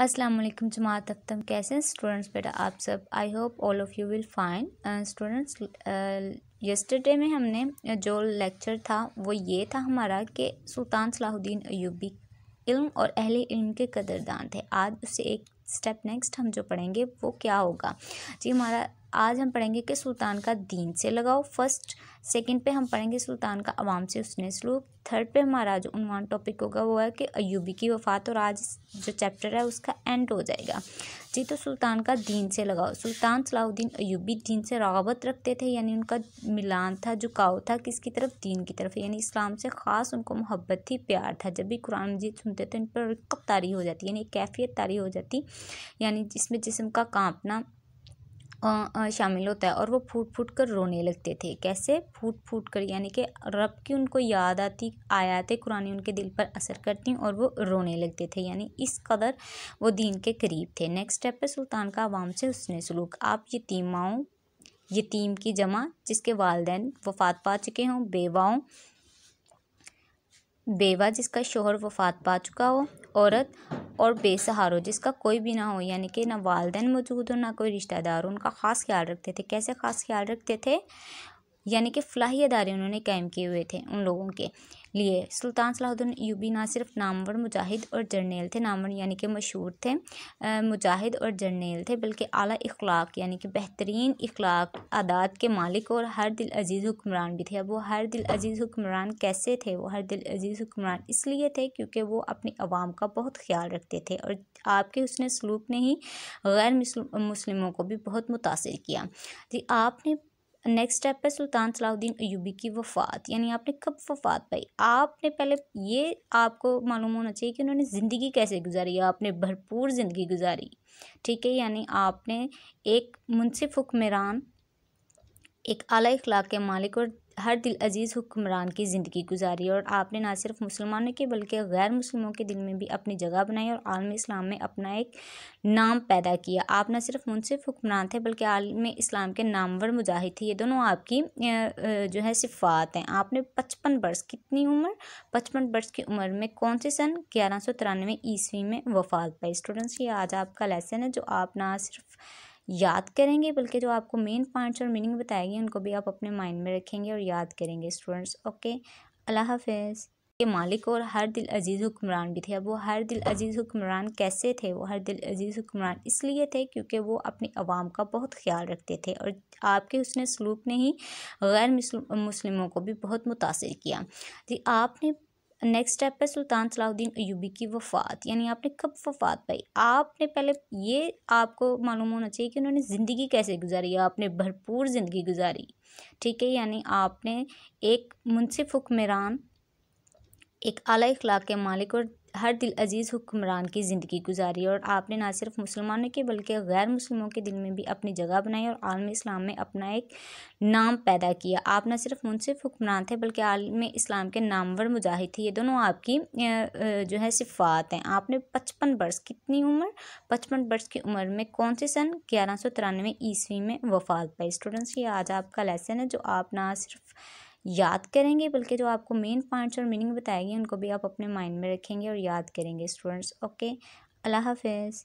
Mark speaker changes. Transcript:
Speaker 1: अस्सलाम वालेकुम जमात अफ्तम कैसे हैं स्टूडेंट्स बेटा आप सब I hope all of you will fine students yesterday में हमने जो लेक्चर था वो ये था हमारा कि सुल्तान सलाहुद्दीन अयूबी इल्म और अहले इल्म के कदरदान थे आज उससे एक स्टेप नेक्स्ट हम जो पढ़ेंगे वो क्या होगा जी हमारा आज हम पढ़ेंगे कि सुल्तान का दीन से लगाओ फर्स्ट सेकंड पे हम पढ़ेंगे सुल्तान का आवाम से उसने सलूक थर्ड पे हमारा जो उनवान टॉपिक होगा वो है कि अयूबी की वफ़ात और आज जो चैप्टर है उसका एंड हो जाएगा जीतो सुल्तान का दीन से लगाव सुल्तान सलाउद्दीन अयूबी दीन से रगबत रखते थे यानी उनका मिलान था झुकाव था किसकी तरफ दीन की तरफ यानी इस्लाम से ख़ास उनको मोहब्बत थी प्यार था जब भी कुरान मजीद सुनते तो इन पर कब तारी हो जाती यानी कैफियत तारी हो जाती यानी जिसमें जिसम का कांपना शामिल होता है और वो फूट फूट कर रोने लगते थे कैसे फूट फूट कर यानी कि रब की उनको याद आती आयात कुरानी उनके दिल पर असर करती और वो रोने लगते थे यानी इस कदर वो दीन के करीब थे नेक्स्ट स्टेप है सुल्तान का आवाम से उसने सलूक आप यतीमाओं यतीम की जमा जिसके वालदेन वफात पा चुके हों बेवाओं बेवा जिसका शोहर वफात पा चुका हो औरत और बेसहारो हो जिसका कोई भी ना हो यानी कि ना वालदेन मौजूद हो ना कोई रिश्तेदार उनका ख़ास ख्याल रखते थे कैसे ख़ास ख्याल रखते थे यानी कि फलाही अदारे उन्होंने कायम किए हुए थे उन लोगों के लिए सुल्तान सलाहुद्दीन यूबी ना सिर्फ नामवर मुजाहिद और जर्नेल थे नामवर यानी कि मशहूर थे मुजाहिद और जर्नेल थे बल्कि आला इखलाक यानी कि बेहतरीन इखलाक आदात के मालिक और हर दिल अजीज़ हुक्मरान भी थे अब वो हर दिल अजीज़ हुक्मरान कैसे थे वो हर दिल अजीज़ हुक्मरान इसलिए थे क्योंकि वो अपनी आवाम का बहुत ख्याल रखते थे और आपके उसने सलूक ने ही गैर मुस्लिमों को भी बहुत मुतासर किया जी आपने नेक्स्ट स्टेप है सुल्तान सलाउद्दीन अयूबी की वफ़ात यानी आपने कब वफ़ात पाई आपने पहले ये आपको मालूम होना चाहिए कि उन्होंने ज़िंदगी कैसे गुजारी आपने भरपूर ज़िंदगी गुजारी ठीक है यानी आपने एक मुनसिफ हुक्मरान एक अली अखलाक के मालिक और हर दिल अजीज़ हुक्मरान की ज़िंदगी गुजारी और आपने ना सिर्फ मुसलमानों के बल्कि गैर मुसलमों के दिल में भी अपनी जगह बनाई और आलम इस्लाम में अपना एक नाम पैदा किया आप ना सिर्फ मुनसिफ हुक्मरान थे बल्कि आलम इस्लाम के नामवर मुजाहिद थे ये दोनों आपकी जो है सिफात हैं आपने पचपन वर्ष कितनी उम्र पचपन वर्ष की उम्र में कौन से सन ग्यारह सौ तिरानवे ईस्वी में वफात पाई स्टूडेंट्स ये आज आपका लेसन है जो आप ना सिर्फ याद करेंगे बल्कि जो आपको मेन पॉइंट्स और मीनिंग बताएगी उनको भी आप अपने माइंड में रखेंगे और याद करेंगे स्टूडेंट्स ओके अल्लाह हाफिज़ के मालिक और हर दिल अजीज़ हुक्मरान भी थे अब वो हर दिल अजीज़ हुक्मरान कैसे थे वो हर दिल अजीज़ हुक्मरान इसलिए थे क्योंकि वो अपनी आवाम का बहुत ख्याल रखते थे और आपके उसने सलूक ने ही गैर मुस्लिमों को भी बहुत मुतासर किया जी आपने नेक्स्ट स्टेप है सुल्तान सलाउद्दीन अयूबी की वफ़ात यानी आपने कब वफ़ात पाई आपने पहले ये आपको मालूम होना चाहिए कि उन्होंने ज़िंदगी कैसे गुजारी आपने भरपूर ज़िंदगी गुजारी ठीक है यानी आपने एक मुनसिफ हुक्मरान एक अली अखलाक के मालिक और हर दिल अजीज़ हुक्मरान की ज़िंदगी गुजारी और आपने ना सिर्फ मुसलमानों के बल्कि गैर मुसलमों के दिल में भी अपनी जगह बनाई और आलम इस्लाम में अपना एक नाम पैदा किया आप ना सिर्फ मुनसिफ हुक्मरान थे बल्कि आलम इस्लाम के नामवर मुजाहिद थे ये दोनों आपकी जो है सिफात हैं आपने पचपन वर्ष कितनी उम्र पचपन वर्ष की उम्र में कौन से सन ग्यारह सौ तिरानवे ईस्वी में वफात पाई स्टूडेंट्स ये आज आपका लेसन है जो आप ना सिर्फ याद करेंगे बल्कि जो आपको मेन पॉइंट्स और मीनिंग बताएगी उनको भी आप अपने माइंड में रखेंगे और याद करेंगे स्टूडेंट्स ओके अल्लाह हाफिज़